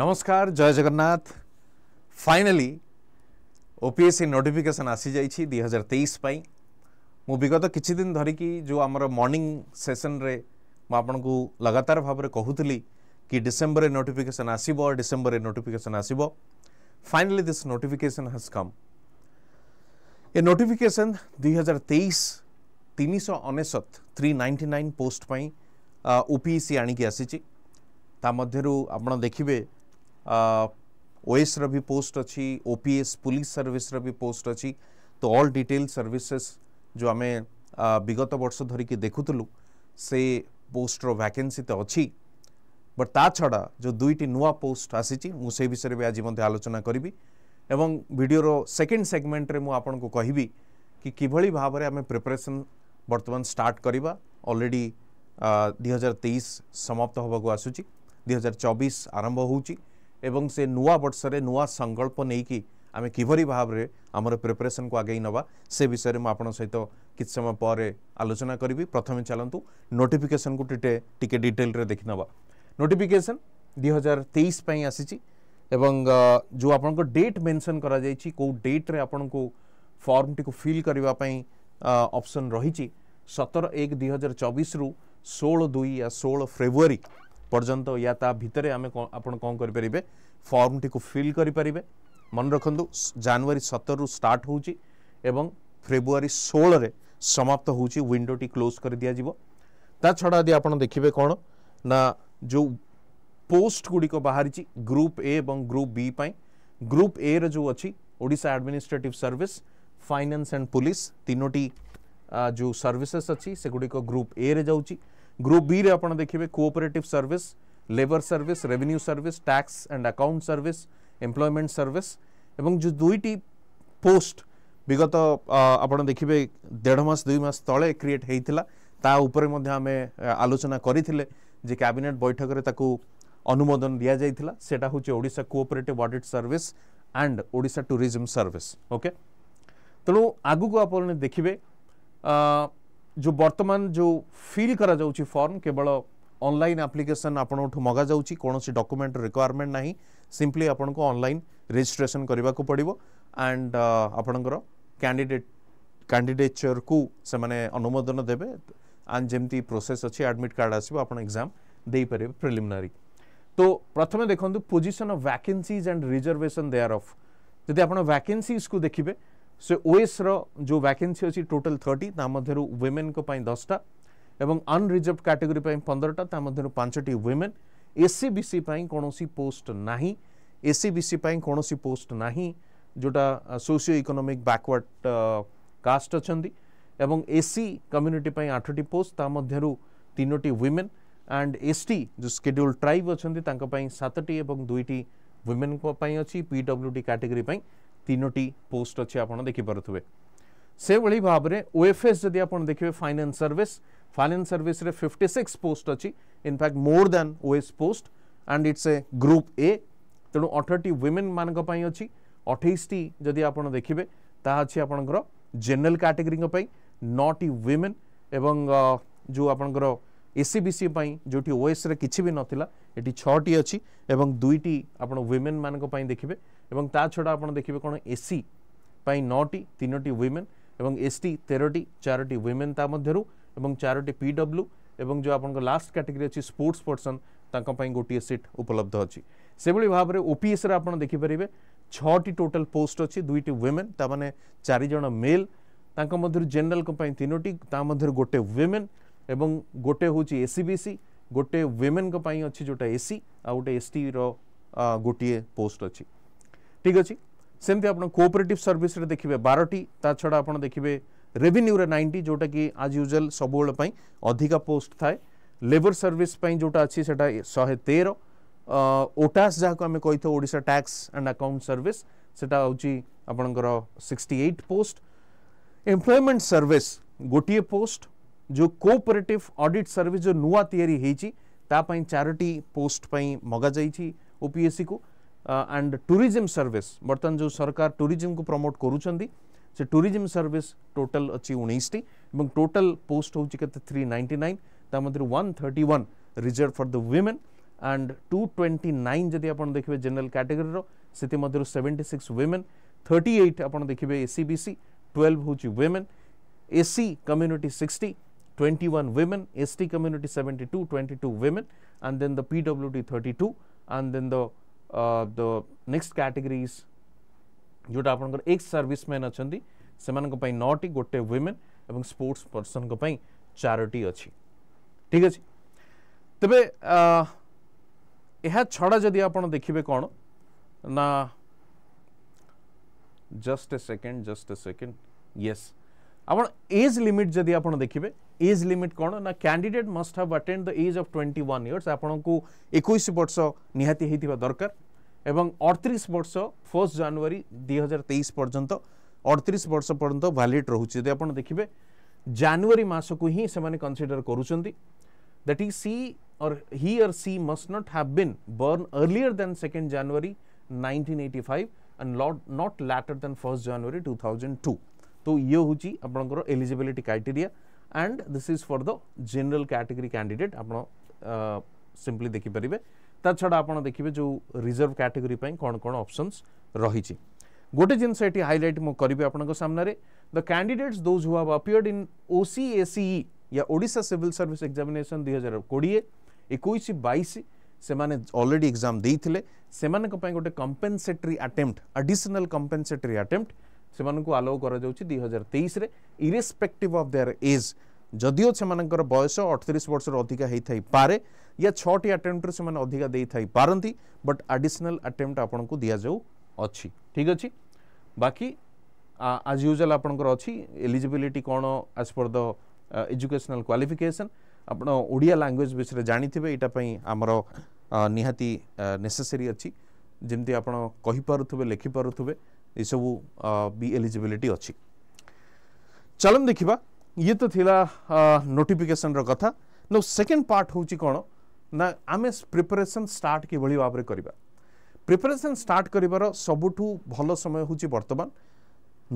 নমস্কার জয় Jagannath finally OPSC notification আসিযাই দুই হাজার তেইশ পাই মু বিগত কিছুদিন ধরিকি যে আমার মর্নিং সেসনরে মু আপনার লগাতার ভাবে কুলি কি ডিসেম্বরে নোটিফিকেসন আসব ডিসেম্বরে নোটিফিকেসন আসব ফাইনালি দিস নোটিফিকেসন হাজ কম এ নোটিফিকেসন দুই হাজার তেইশ তিনশহ অনেশত থ্রি নাইন্টি নাইন পোস্ট পাই ওপিএসসি আনিকি আসিছি তা মধ্যে আপনার দেখবে ओएस भी पोस्ट अच्छी ओपीएस पुलिस सर्विस भी पोस्ट अच्छी तो ऑल डिटेल सर्विसेस जो आम विगत वर्ष धरिकी देखुलु से पोस्टर वैकेंसी तो अच्छी बट ता छड़ा जो दुईटी नुआ पोस्ट आसी से विषय में आज आलोचना करी एवं भिडर सेकेंड सेगमेंट मुझे को कहबी कि किभली भाव में आम प्रिपेरेसन बर्तमान स्टार्ट करवा अलरेडी दुई हजार तेईस समाप्त होगा आसूँ दुई हजार चौबीस आरंभ हो ଏବଂ ସେ ନୂଆ ବର୍ଷରେ ନୂଆ ସଂକଳ୍ପ ନେଇକି ଆମେ କିଭଳି ଭାବରେ ଆମର ପ୍ରିପାରେସନ୍କୁ ଆଗେଇ ନେବା ସେ ବିଷୟରେ ମୁଁ ଆପଣଙ୍କ ସହିତ କିଛି ସମୟ ପରେ ଆଲୋଚନା କରିବି ପ୍ରଥମେ ଚାଲନ୍ତୁ ନୋଟିଫିକେସନ୍କୁ ଟିକେ ଟିକେ ଡିଟେଲରେ ଦେଖିନେବା ନୋଟିଫିକେସନ୍ ଦୁଇ ହଜାର ତେଇଶ ପାଇଁ ଆସିଛି ଏବଂ ଯେଉଁ ଆପଣଙ୍କ ଡେଟ୍ ମେନ୍ସନ୍ କରାଯାଇଛି କେଉଁ ଡେଟ୍ରେ ଆପଣଙ୍କୁ ଫର୍ମଟିକୁ ଫିଲ୍ କରିବା ପାଇଁ ଅପସନ୍ ରହିଛି ସତର ଏକ ଦୁଇ ହଜାର ଚବିଶରୁ ଷୋହଳ ଦୁଇ ୟା ଷୋହଳ ଫେବୃଆରୀ পর্যন্ত ইয়া তা ভিতরে আমি আপনার কম করে পারিবে ফর্মটি ফিল করে পারিবে মনে রাখতু জানুয়ারি সতেরু স্টার্ট হচ্ছে এবং ফেব্রুয়ারি ষোলরে সমাপ্ত হচ্ছে উইন্ডোটি ক্লোজ করে দিয়া যাব তা ছড়া যদি আপনার দেখবে কোণ না যে পোস্ট গুড়িক বাহারি গ্রুপ এ এবং গ্রুপ বি পাই গ্রুপ এ রে যে অছি Odisha administrative service finance and police তিনোটি যে সার্ভিসেস অছি সেগুড়িক গ্রুপ এ রে যাচ্ছি ଗ୍ରୁପ୍ ବିରେ ଆପଣ ଦେଖିବେ cooperative service labour service revenue service tax and account service employment service ଏବଂ ଯେଉଁ ଦୁଇଟି ପୋଷ୍ଟ ବିଗତ ଆପଣ ଦେଖିବେ ଦେଢ଼ ମାସ ଦୁଇ ମାସ ତଳେ କ୍ରିଏଟ୍ ହେଇଥିଲା ତା ଉପରେ ମଧ୍ୟ ଆମେ ଆଲୋଚନା କରିଥିଲେ ଯେ କ୍ୟାବିନେଟ୍ ବୈଠକରେ ତାକୁ ଅନୁମୋଦନ ଦିଆଯାଇଥିଲା ସେଟା ହେଉଛି Odisha cooperative audit service and Odisha tourism service okay ତେଣୁ ଆଗକୁ ଆପଣ ଦେଖିବେ जो बर्तमान जो फिल कर फर्म केवल ऑनलाइन आप्लिकेसन आपणठू मगा जाउची कोनोसी डॉक्यूमेंट रिक्वायरमेंट नाही सिंपली आपन को रेजिट्रेसन करने को पड़िबो एंड आपनकर कैंडिडेट कैंडिडेचर को से अनुमोदन देबे एंड जेमती प्रोसेस अछि एडमिट कार्ड आसो आपन एग्जाम देई परबे प्रिलिमिनरी तो प्रथमे देखंतु position of vacancies and reservation thereof जदि आप वैकेंसीज को देखिबे ସେ ଓଏସ୍ର ଯେଉଁ ଭ୍ୟାକେନ୍ସି ଅଛି ଟୋଟାଲ୍ ଥର୍ଟି ତା ମଧ୍ୟରୁ ୱିମେନ୍ଙ୍କ ପାଇଁ ଦଶଟା ଏବଂ ଅନରିଜର୍ଭ କାଟେଗୋରୀ ପାଇଁ ପନ୍ଦରଟା ତା ମଧ୍ୟରୁ ପାଞ୍ଚଟି ୱିମେନ୍ ଏସ୍ସି ବିସି ପାଇଁ କୌଣସି ପୋଷ୍ଟ ନାହିଁ ଏସ୍ସି ବିସି ପାଇଁ କୌଣସି ପୋଷ୍ଟ ନାହିଁ ଯେଉଁଟା ସୋସିଓ ଇକୋନୋମିକ୍ ବ୍ୟାକୱାର୍ଡ଼ କାଷ୍ଟ ଅଛନ୍ତି ଏବଂ ଏସ୍ସି କମ୍ୟୁନିଟି ପାଇଁ ଆଠଟି ପୋଷ୍ଟ ତା ମଧ୍ୟରୁ ତିନୋଟି ୱିମେନ୍ ଆଣ୍ଡ ଏସ୍ଟି ଯେଉଁ ସ୍କେଡ୍ୟୁଲ୍ ଟ୍ରାଇବ୍ ଅଛନ୍ତି ତାଙ୍କ ପାଇଁ ସାତଟି ଏବଂ ଦୁଇଟି ୱିମେନ୍ଙ୍କ ପାଇଁ ଅଛି ପିଡବ୍ଲ୍ୟୁଡି କାଟେଗୋରୀ ପାଇଁ তিনোটি পোস্ট ଅଛି ଆପଣ ଦେଖିପାରୁଥିବେ ସେଭଳି ଭାବରେ ଓଏଫଏସ୍ ଯଦି ଆପଣ ଦେଖିବେ ଫାଇନାନ୍ସ ସର୍ଭିସ୍ ଫାଇନାନ୍ସ ସର୍ଭିସ୍ରେ ଫିଫ୍ଟି ସିକ୍ସ ପୋଷ୍ଟ ଅଛି in fact more than OAS post and it's a group A ତେଣୁ ଅଠରଟି ୱିମେନ୍ମାନଙ୍କ ପାଇଁ ଅଛି ଅଠେଇଶଟି ଯଦି ଆପଣ ଦେଖିବେ ତାହା ଅଛି ଆପଣଙ୍କର ଜେନେରାଲ କାଟେଗୋରୀଙ୍କ ପାଇଁ ନଅଟି ୱିମେନ୍ ଏବଂ ଯେଉଁ ଆପଣଙ୍କର ଏସିବିସି ପାଇଁ ଯେଉଁଠି ଓଏସ୍ରେ କିଛି ବି ନଥିଲା ଏଠି ଛଅଟି ଅଛି ଏବଂ ଦୁଇଟି ଆପଣ ୱିମେନ୍ମାନଙ୍କ ପାଇଁ ଦେଖିବେ এবং তা ଛଡ଼ା ଆପଣ ଦେଖିବେ କ'ଣ ଏସ୍ସି ପାଇଁ ନଅଟି ତିନୋଟି ୱିମେନ୍ ଏବଂ ଏସ୍ଟି ତେରଟି ଚାରୋଟି ୱିମେନ୍ ତା ମଧ୍ୟରୁ ଏବଂ ଚାରୋଟି ପି ଡବ୍ଲ୍ୟୁ ଏବଂ ଯେଉଁ ଆପଣଙ୍କ ଲାଷ୍ଟ କାଟେଗୋରୀ ଅଛି ସ୍ପୋର୍ଟସ୍ ପର୍ସନ୍ ତାଙ୍କ ପାଇଁ ଗୋଟିଏ ସିଟ୍ ଉପଲବ୍ଧ ଅଛି ସେଭଳି ଭାବରେ ଓପିଏସ୍ରେ ଆପଣ ଦେଖିପାରିବେ ଛଅଟି ଟୋଟାଲ୍ ପୋଷ୍ଟ ଅଛି ଦୁଇଟି ୱିମେନ୍ ତାମାନେ ଚାରିଜଣ ମେଲ୍ ତାଙ୍କ ମଧ୍ୟରୁ ଜେନେରାଲଙ୍କ ପାଇଁ ତିନୋଟି ତା ମଧ୍ୟରୁ ଗୋଟେ ୱିମେନ୍ ଏବଂ ଗୋଟେ ହେଉଛି ଏସ୍ସି ବିସି ଗୋଟେ ୱିମେନ୍ଙ୍କ ପାଇଁ ଅଛି ଯେଉଁଟା ଏସ୍ସି ଆଉ ଗୋଟେ ଏସ୍ଟିର ଗୋଟିଏ ପୋଷ୍ଟ ଅଛି ठीक अच्छे सेमती आप कोअपरेटिव सर्विस देखिए बारटी ता छड़ा आप देखिए रेवेन्यू रे नाइंटी जोटा कि आज यूजुआल सब अधिक पोस्ट थाए लेबर सर्विस जो अच्छी से शहे तेर ओटास जहाँ कही ओडा टैक्स एंड आकाउंट सर्विस से आपणकर sixty eight post employment service गोटे पोस्ट जो कोअपरेटिव अडिट सर्विस जो नुआ या चारोटी पोस्ट मगा जाएगी ओपीएससी को एंड टूरिज्म सर्विस बर्तमान जो सरकार टूरीजम को प्रमोट कर से टूरीजम सर्विस टोटल अच्छी उन्नीसटी और टोटाल पोस्ट हूँ के थ्री नाइंटी नाइन तादर one thirty one reserve for the women and two twenty nine जदि आप देखिए जेनेल कैटेगरी से seventy six women thirty eight आप देखिए S C B C twelve हूँ women S T community sixty two twenty two community and then the P W T thirty two and then the the next categories जोटा आप एक service अच्छा से मई नौटी गोटे women एवं स्पोर्ट्स पर्सन चारोटी अच्छी ठीक अच्छे तेब uh, यह छड़ा जदि आप देखिए कौन ना just a second just a second yes yes. आप एज लिमिट जदि आप देखिए एज लिमिट कौन ना कैंडिडेट मस्ट हाव अटेड the age of twenty one years आपको एक बर्ष निहाती दरकार अड़तीस वर्ष फर्स्ट जानुरी दुई हजार तेईस पर्यटन अड़तीस वर्ष पर्यटन भैलीड रोचे जब आप देखिए जानुरी मसक ही से कनसीडर करट इज सी और हि और she must not have been born earlier than second January eighty five and not later than first January two तो ये हूँ आप eligibility criteria and this is for the general category candidate आप simply देखिपर ता छड़ा आप देखिए जो रिजर्व कैटेगरी कौन कौन ऑप्शंस रही गोटे जिनस हाइलाइट मुझे आपने the candidates those who have in OC SE या ओडा सिविल सर्विस एक्जामेसन दुई हजार कोड़े एक बैश से अलरेडी एक्जाम देते से गोटे कंपेनसेटरी आटेम्प्ट आडिशनाल कंपेनसेटरी आटेम्प्ट ସେମାନଙ୍କୁ ଆଲୋ କରାଯାଉଛି ଦୁଇ ହଜାର ତେଇଶରେ ଇରେସ୍ପେକ୍ଟିଭ୍ ଅଫ୍ ଦେୟାର ଏଜ୍ ଯଦିଓ ସେମାନଙ୍କର ବୟସ ଅଠତିରିଶ ବର୍ଷରୁ ଅଧିକା ହେଇଥାଇପାରେ ୟା ଛଅଟି ଆଟେମ୍ପ୍ଟରୁ ସେମାନେ ଅଧିକା ଦେଇଥାଇପାରନ୍ତି ବଟ୍ ଆଡ଼ିସନାଲ୍ ଆଟେମ୍ପ୍ଟ ଆପଣଙ୍କୁ ଦିଆଯାଉଅଛି ଠିକ୍ ଅଛି ବାକି ଆଜ୍ ୟୁଜୁଆଲ୍ ଆପଣଙ୍କର ଅଛି ଏଲିଜିବିଲିଟି କ'ଣ as per the educational qualification ଆପଣ ଓଡ଼ିଆ ଲାଙ୍ଗୁଏଜ୍ ବିଷୟରେ ଜାଣିଥିବେ ଏଇଟା ପାଇଁ ଆମର ନିହାତି ନେସେସରି ଅଛି ଯେମିତି ଆପଣ କହିପାରୁଥିବେ ଲେଖିପାରୁଥିବେ यू भी एलिजिबिलिटी अच्छी चल देखा ये तो थिला नोटिफिकेशन रो कथा नो सेकंड पार्ट हूँ कौन ना आम प्रिपरेशन स्टार्ट कि भाव में करवा प्रिपरेशन स्टार्ट कर सबुठ भल समय हूँ बर्तमान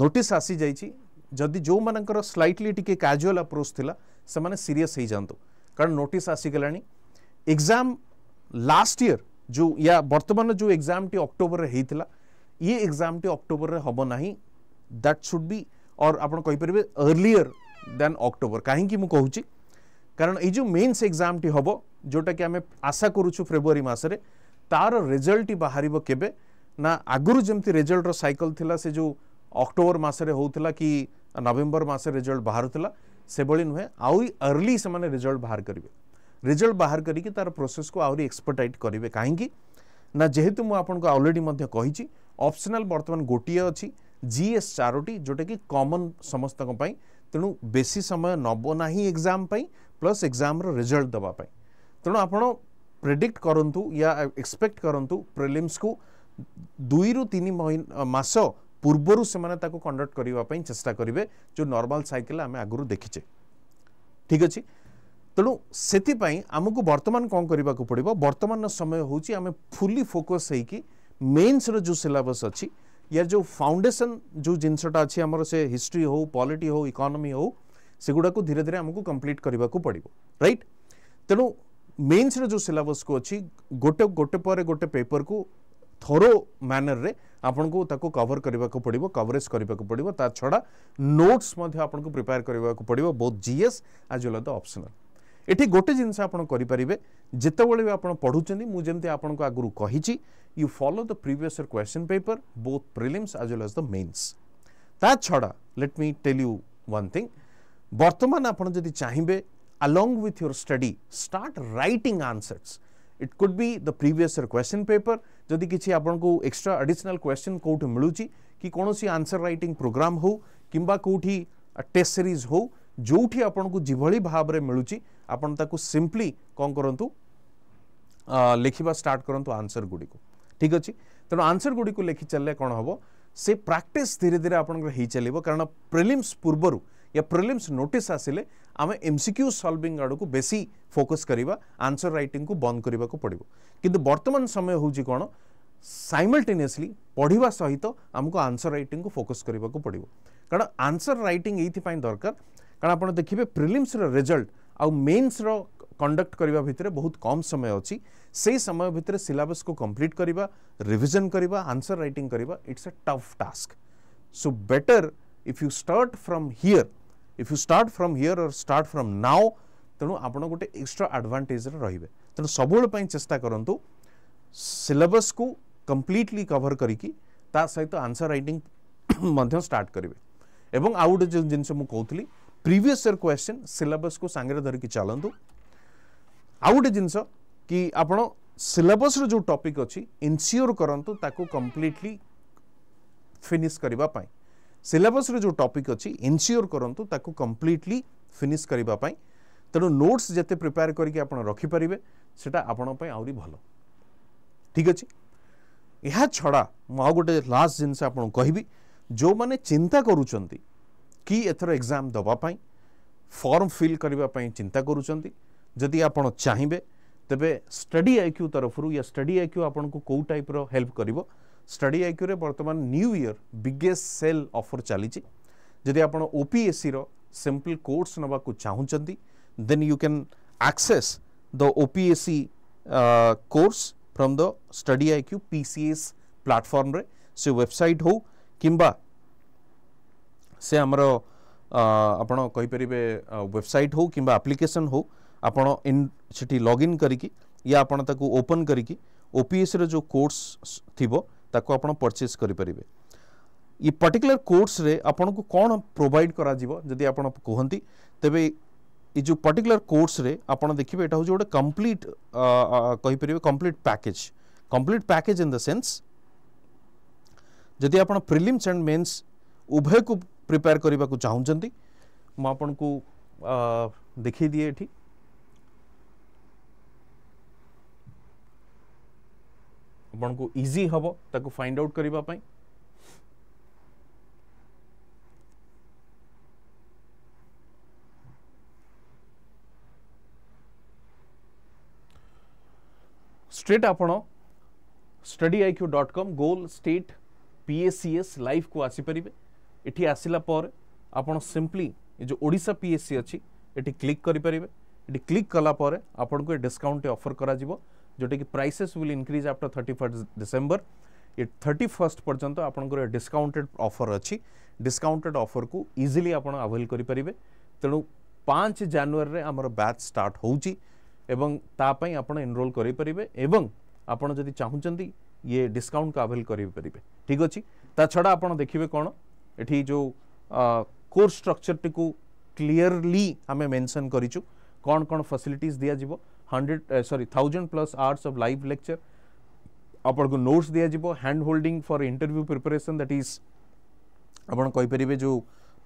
नोटिस आसी जाइए जदि जो मान स्लैटली टी काजुआल आप्रोच था से सीरीयस कारण नोटिस आसीगला एग्जाम लास्ट इयर जो या बर्तमान जो एग्जाम टी अक्टोबर होता है ये टी अक्टोबर में हम ना दैट सुड बी और आप अर्लीयर दैन अक्टोबर कहीं कहूँ कारण ये मेन्स एग्जाम टी हम जोटा कि आम आशा करुचु फेब्रुआरी मसने तार रेजल्ट बाहर के आगुरी जमी रेजल्टर सैकल थी से जो अक्टोबर मसरे हो कि नवेम्बर मसल्ट रेजल्ट बाहर से भाई नुहे आई अर्ली से रेजल्ट बाहर करेंगे रिजल्ट बाहर करके तार प्रोसेस को ଏକ୍ସପର୍ଟାଇଟ୍ एक्सपर्टाइट करेंगे कहीं ना जेहेतु मुझे आपको अलरेडी कही অপসনাল বর্তমান গোটিয়ে অছি জিএস চারোটি যেটাকি কমন সমস্ত তেণু বেশি সময় নব না এক্সাম প্লস এক্সাম্র রেজল্ট দেওয়া তেণু আপনার প্রেডিক্ট করতু ইয়া এক্সপেক্ট করতু প্রিলিমস কু দুই রু তিন মাস পূর্বর সে কন্ডক্ট করা চেষ্টা করবে যে নর্মাল সাইকেল আমি আগর দেখিছে ঠিক আছে তেণু সেপাই আমি বর্তমান কম করা পড়ব বর্তমান সময় হচ্ছে আমি ফুলি ফোকস হয়েকি मेन्सर जो सिलेबस अच्छी यार जो फाउंडेसन जो जिनसटा अछि हमर से हिस्ट्री हो पॉलिटी हो इकोनॉमी हो सेगुड़ा को धीरे धीरे आमको कंप्लीट करबा को पड़िबो रईट तेणु मेन्स जो सिलेबस को अच्छी गोटे गोटे पर गोटे पेपर को थरो मैनर रे आपन को ताको कवर करबा को पड़ो कवरेज करबा को पड़िबो ता छड़ा नोट्स को प्रिपेयर करबा को पड़िबो both GS as well as the optional ये गोटे जिनस करेंगे जितेबले भी आप पढ़ुंट मुझे आपको आगुरी कही you follow the previous question paper both prelims as well as the mains ता छड़ा let me tell you one thing बर्तमान आपड़ी चाहिए along with your study start writing answers it could be the previous question paper जदि किसी आपको extra अडिशनाल question कौट मिलूँ कि कौन सी आंसर रईटिंग प्रोग्राम हो कि कौटी टेस्ट सीरीज हो जो आपको जीभली भाव में मिलूँ ଆପଣ ତାକୁ ସିମ୍ପଲି କ'ଣ କରନ୍ତୁ ଲେଖିବା ଷ୍ଟାର୍ଟ କରନ୍ତୁ ଆନ୍ସର୍ ଗୁଡ଼ିକୁ ଠିକ୍ ଅଛି ତେଣୁ ଆନ୍ସର୍ ଗୁଡ଼ିକୁ ଲେଖି ଚାଲିଲେ କ'ଣ ହେବ ସେ ପ୍ରାକ୍ଟିସ୍ ଧୀରେ ଧୀରେ ଆପଣଙ୍କର ହେଇଚାଲିବ କାରଣ ପ୍ରିଲିମ୍ସ या प्रिलिम्स नोटिस आसिले आम एमसीक्यू सल्विंग आड़ को बेसी फोकस करवा आंसर रईटिंग को बंद करने को पड़ो कितु बर्तमान समय हूँ कौन सैमल्टेनियसली पढ़ा सहित तो आमको आंसर रईटिंग को फोकस करने को पड़ो कारण आंसर रईटिंग ये दरकार कारण आप देखिए प्रिलिम्स रिजल्ट ଆଉ ମେନ୍ସର କଣ୍ଡକ୍ଟ କରିବା ଭିତରେ ବହୁତ କମ୍ ସମୟ ଅଛି ସେଇ ସମୟ ଭିତରେ ସିଲାବସ୍କୁ କମ୍ପ୍ଲିଟ୍ କରିବା ରିଭିଜନ୍ କରିବା ଆନ୍ସର୍ ରାଇଟିଂ କରିବା it's a tough task so better if you start from here if you start from here or start from now ତେଣୁ ଆପଣ ଗୋଟେ ଏକ୍ସଟ୍ରା ଆଡ଼ଭାଣ୍ଟେଜ୍ରେ ରହିବେ ତେଣୁ ସବୁବେଳେ ପାଇଁ ଚେଷ୍ଟା କରନ୍ତୁ ସିଲାବସ୍କୁ କମ୍ପ୍ଲିଟଲି କଭର୍ କରିକି ତା ସହିତ ଆନ୍ସର୍ ରାଇଟିଂ ମଧ୍ୟ ଷ୍ଟାର୍ଟ କରିବେ ଏବଂ ଆଉ ଗୋଟେ ଯେଉଁ ଜିନିଷ ମୁଁ କହୁଥିଲି प्रीवियस इयर क्वेश्चन सिलेबस को सांगे धरिकी चलतु आउ गोटे जिनस कि आपड़ सिलेबस जो टॉपिक अच्छी इनसीओर करूँ ताको कम्प्लीटली फिनिश करने सिलेबस जो टॉपिक अच्छी इनसीओर करूँ ताको कम्प्लीटली फिनिश करने तेणु नोट्स जिते प्रिपेयर करके आप रखिपारे से आहरी भल ठीक अच्छे यह छड़ा मुझे गोटे लास्ट जिनस कह जो मैंने चिंता करूँगी कि एथर एग्जाम दवापाई फर्म फिल करने चिंता करी आप चाहिए तेज स्टडी आई क्यू तरफ या स्टडी आई क्यू आपको कौ टाइप हेल्प कर स्टडी आई क्यू बर्तमान new year biggest sale offer चली आप ओपीएससी सिंपल कोर्स नाक चाहते then you can access the OPSC course from the Study I Q P C S से website हो किंबा ସେ ଆମର ଆପଣ କହିପାରିବେ ୱେବସାଇଟ୍ ହଉ କିମ୍ବା ଆପ୍ଲିକେସନ୍ ହଉ ଆପଣ ଇନ୍ ସେଠି ଲଗ୍ଇନ୍ କରିକି ୟା ଆପଣ ତାକୁ ଓପନ୍ କରିକି ଓପିଏସ୍ର ଯେଉଁ କୋର୍ସ ଥିବ ତାକୁ ଆପଣ ପରଚେସ୍ କରିପାରିବେ ଏ ପର୍ଟିକୁଲାର କୋର୍ସରେ ଆପଣଙ୍କୁ କ'ଣ ପ୍ରୋଭାଇଡ଼ କରାଯିବ ଯଦି ଆପଣ କୁହନ୍ତି ତେବେ ଏ ଯେଉଁ ପର୍ଟିକୁଲାର କୋର୍ସରେ ଆପଣ ଦେଖିବେ ଏଇଟା ହେଉଛି ଗୋଟେ କମ୍ପ୍ଲିଟ୍ କହିପାରିବେ complete package complete package in the sense ଯଦି ଆପଣ ପ୍ରିଲିମ୍ସ ଆଣ୍ଡ ମେନ୍ସ ଉଭୟକୁ प्रिपेयर करने को चाहती मुझे देख दिए ये को इजी हम ताको फाइंड आउट करने स्ट्रेट आप Study I Q dot com goal state पीएससीएस लाइफ को आसपारे এটি আসিলা পরে আপনার সিম্পলি ଏ ଯେଉଁ ଓଡ଼ିଶା ପି ଏସ୍ ସି ଅଛି ଏଠି କ୍ଲିକ୍ କରିପାରିବେ ଏଠି କ୍ଲିକ୍ କଲା ପରେ ଆପଣଙ୍କୁ ଏ ଡିସ୍କାଉଣ୍ଟଟି ଅଫର୍ କରାଯିବ ଯେଉଁଟାକି prices will increase after thirty first December ଏ ଥର୍ଟି ଫାର୍ଷ୍ଟ ପର୍ଯ୍ୟନ୍ତ ଆପଣଙ୍କର ଡିସ୍କାଉଣ୍ଟେଡ଼ ଅଫର୍ ଅଛି ଡିସ୍କାଉଣ୍ଟେଡ଼ ଅଫର୍କୁ ଇଜିଲି ଆପଣ ଆଭେଲ୍ କରିପାରିବେ ତେଣୁ ପାଞ୍ଚ ଜାନୁଆରୀରେ ଆମର ବ୍ୟାଚ୍ ଷ୍ଟାର୍ଟ ହେଉଛି ଏବଂ ତା ପାଇଁ ଆପଣ ଏନରୋଲ୍ କରିପାରିବେ ଏବଂ ଆପଣ ଯଦି ଚାହୁଁଛନ୍ତି ଇଏ ଡିସ୍କାଉଣ୍ଟକୁ ଆଭେଲ୍ କରିପାରିବେ ଠିକ୍ ଅଛି ତା ଛଡ଼ା ଆପଣ ଦେଖିବେ କ'ଣ एटी जो कोर स्ट्रक्चर टी क्लीयरली आम मेनसन कर कौन कौन फैसिलिटीज दिया जीवो सॉरी plus hours of live lecture आपण को नोट्स दिया hand holding for interview preparation that is आपर जो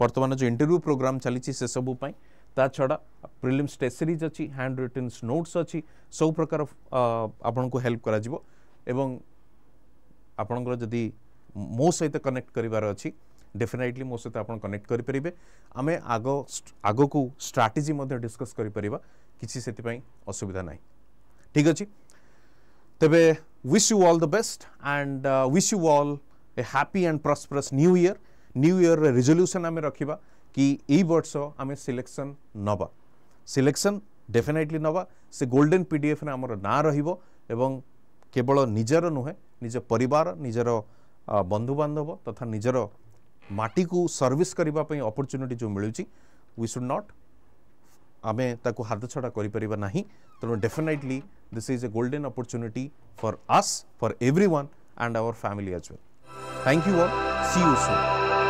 बर्तमान जो इंटरव्यू प्रोग्राम चली से ता छड़ा प्रिलिम स्टेसरीज सीरीज अच्छी हैंड रिटन नोट्स अच्छी सब प्रकार आपण को हेल्प करा एवं ଆପଣଙ୍କର ଯଦି ମୋ ସହିତ କନେକ୍ଟ ଡେଫିନାଇଟଲି ମୋ ସହିତ ଆପଣ କନେକ୍ଟ କରିପାରିବେ ଆମେ ଆଗ ଆଗକୁ ଷ୍ଟ୍ରାଟେଜି ମଧ୍ୟ ଡିସ୍କସ୍ କରିପାରିବା କିଛି ସେଥିପାଇଁ ଅସୁବିଧା ନାହିଁ ଠିକ୍ ଅଛି ତେବେ wish you all the best and wish you all a happy and prosperous new year new ଇୟରର ରିଜଲ୍ୟୁସନ୍ ଆମେ ରଖିବା କି ଏଇ ବର୍ଷ ଆମେ ସିଲେକ୍ସନ୍ ନେବା ସିଲେକ୍ସନ୍ ଡେଫିନାଇଟଲି ନେବା ସେ ଗୋଲ୍ଡେନ୍ ପି ଡି ଏଫ୍ରେ ଆମର ନାଁ ରହିବ ଏବଂ କେବଳ ନିଜର ନୁହେଁ ନିଜ ପରିବାର ନିଜର ବନ୍ଧୁବାନ୍ଧବ ତଥା ନିଜର माटी को सर्विस करने अपरच्युनिटी जो मिलूँ वी सुड नट आम हाथ छड़ा करें तेणु definitely this is a golden opportunity for us for every one and our family as well thank you one see you so